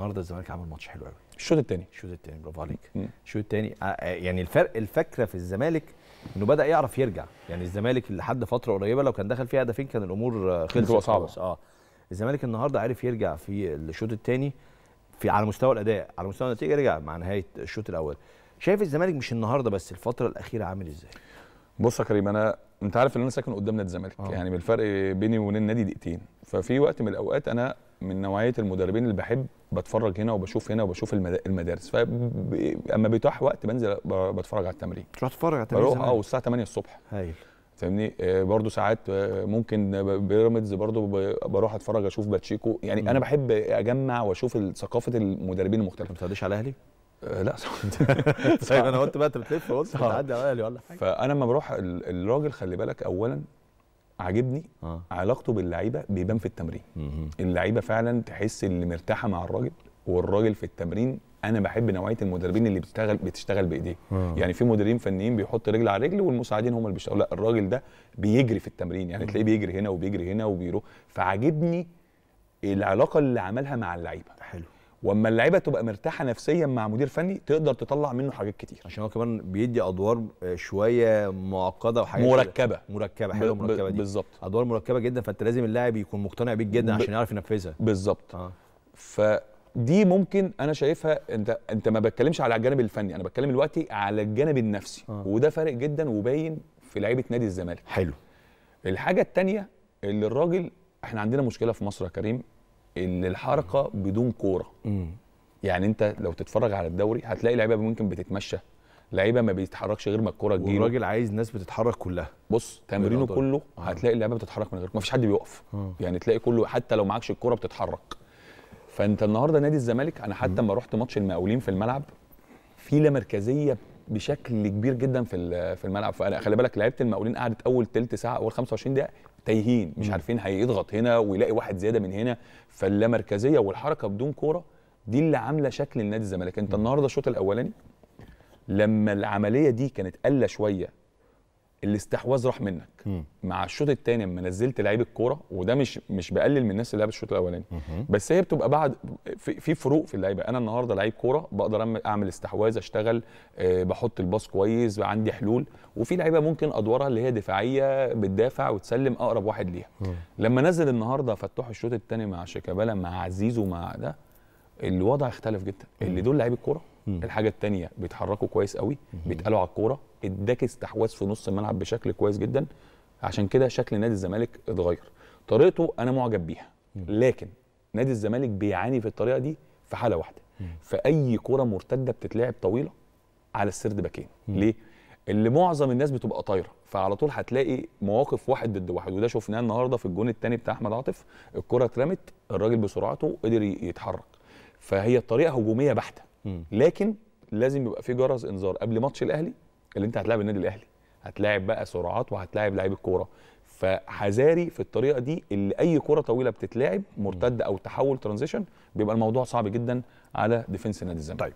النهارده الزمالك عمل ماتش حلو قوي الشوط الثاني الشوط الثاني برافو عليك الشوط الثاني آه، آه، يعني الفرق الفكره في الزمالك انه بدا يعرف يرجع يعني الزمالك لحد فتره قريبه لو كان دخل فيها هدفين كان الامور آه، خلصت صعبه اه الزمالك النهارده عرف يرجع في الشوط الثاني في على مستوى الاداء على مستوى النتيجه رجع مع نهايه الشوط الاول شايف الزمالك مش النهارده بس الفتره الاخيره عامل ازاي بص يا كريم انا انت عارف ان انا ساكن قدام نادي الزمالك يعني بالفرق بيني وبين النادي دقيقتين ففي وقت من الاوقات انا من نوعيه المدربين اللي بحب بتفرج هنا وبشوف هنا وبشوف المدارس فاما بيتاح وقت بنزل بتفرج على التمرين تروح تتفرج على التمرين بروح اه والساعه 8 الصبح هايل فاهمني آه، برضه ساعات آه، ممكن بيراميدز برضه بروح اتفرج اشوف باتشيكو يعني م. انا بحب اجمع واشوف ثقافه المدربين المختلفه ما بتعديش على الاهلي؟ آه، لا طيب انا قلت بقى انت بتلف قلت بتعدي على الاهلي ولا حاجه فانا لما بروح الراجل خلي بالك اولا عاجبني آه. علاقته باللعيبه بيبان في التمرين اللعيبه فعلا تحس اللي مرتاحه مع الراجل والراجل في التمرين انا بحب نوعيه المدربين اللي بتشتغل بتشتغل بايديه آه. يعني في مدربين فنيين بيحط رجل على رجل والمساعدين هم اللي بيشتغلوا لا الراجل ده بيجري في التمرين يعني تلاقيه بيجري هنا وبيجري هنا وبيروح فعاجبني العلاقه اللي عملها مع اللعيبه حلو واما اللعيبه تبقى مرتاحه نفسيا مع مدير فني تقدر تطلع منه حاجات كتير عشان هو كمان بيدي ادوار آه، شويه معقده وحاجات مركبه مركبه حلوه مركبه دي بالظبط ادوار مركبه جدا فانت لازم اللاعب يكون مقتنع بيك جدا عشان يعرف ينفذها بالظبط آه. فدي ممكن انا شايفها انت انت ما بتكلمش على الجانب الفني انا بتكلم دلوقتي على الجانب النفسي آه. وده فارق جدا وباين في لعيبه نادي الزمالك حلو الحاجه الثانيه اللي الراجل احنا عندنا مشكله في مصر يا كريم ان الحركه بدون كوره يعني انت لو تتفرج على الدوري هتلاقي لعيبه ممكن بتتمشى لعيبه ما بيتحركش غير ما الكوره تجيله والراجل عايز ناس بتتحرك كلها بص تمرينه كله آه. هتلاقي اللعيبه بتتحرك من غير ما فيش حد بيوقف آه. يعني تلاقي كله حتى لو معكش الكوره بتتحرك فانت النهارده نادي الزمالك انا حتى لما رحت ماتش المقاولين في الملعب في لا مركزيه بشكل كبير جدا في في الملعب خلي بالك لعيبه المقاولين قعدت اول ثلث ساعه اول 25 دقيقه تايهين مش عارفين هيضغط هنا ويلاقي واحد زياده من هنا فاللامركزيه والحركه بدون كوره دي اللي عامله شكل النادي الزمالك انت النهارده الشوط الاولاني لما العمليه دي كانت قله شويه الاستحواذ راح منك مم. مع الشوط الثاني لما نزلت لعيب الكوره وده مش مش بقلل من الناس اللي لعبت الشوط الاولاني بس هي بتبقى بعد في, في فروق في اللعيبه انا النهارده لعيب كوره بقدر اعمل استحواذ اشتغل أه بحط الباص كويس عندي حلول وفي لعيبه ممكن ادوارها اللي هي دفاعيه بتدافع وتسلم اقرب واحد ليها مم. لما نزل النهارده فتوح الشوط الثاني مع شيكابالا مع عزيز ومع ده الوضع اختلف جدا اللي دول لعيب الكوره الحاجه الثانيه بيتحركوا كويس قوي بيتقالوا على الكوره اداك استحواذ في نص الملعب بشكل كويس جدا عشان كده شكل نادي الزمالك اتغير طريقته انا معجب بيها لكن نادي الزمالك بيعاني في الطريقه دي في حاله واحده في اي كوره مرتده بتتلعب طويله على السرد باكين ليه اللي معظم الناس بتبقى طايره فعلى طول هتلاقي مواقف واحد ضد واحد وده شفناه النهارده في الجون الثاني بتاع احمد عاطف الكره اترمت الراجل بسرعته قدر يتحرك فهي الطريقه هجوميه بحته لكن لازم يبقى في جرس انذار قبل ماتش الاهلي اللي انت هتلاعب النادي الاهلي هتلاعب بقى سرعات وهتلاعب لعيب الكوره فحذاري في الطريقه دي اللي اي كره طويله بتتلعب مرتده او تحول ترانزيشن بيبقى الموضوع صعب جدا على ديفنس نادي الزمالك طيب.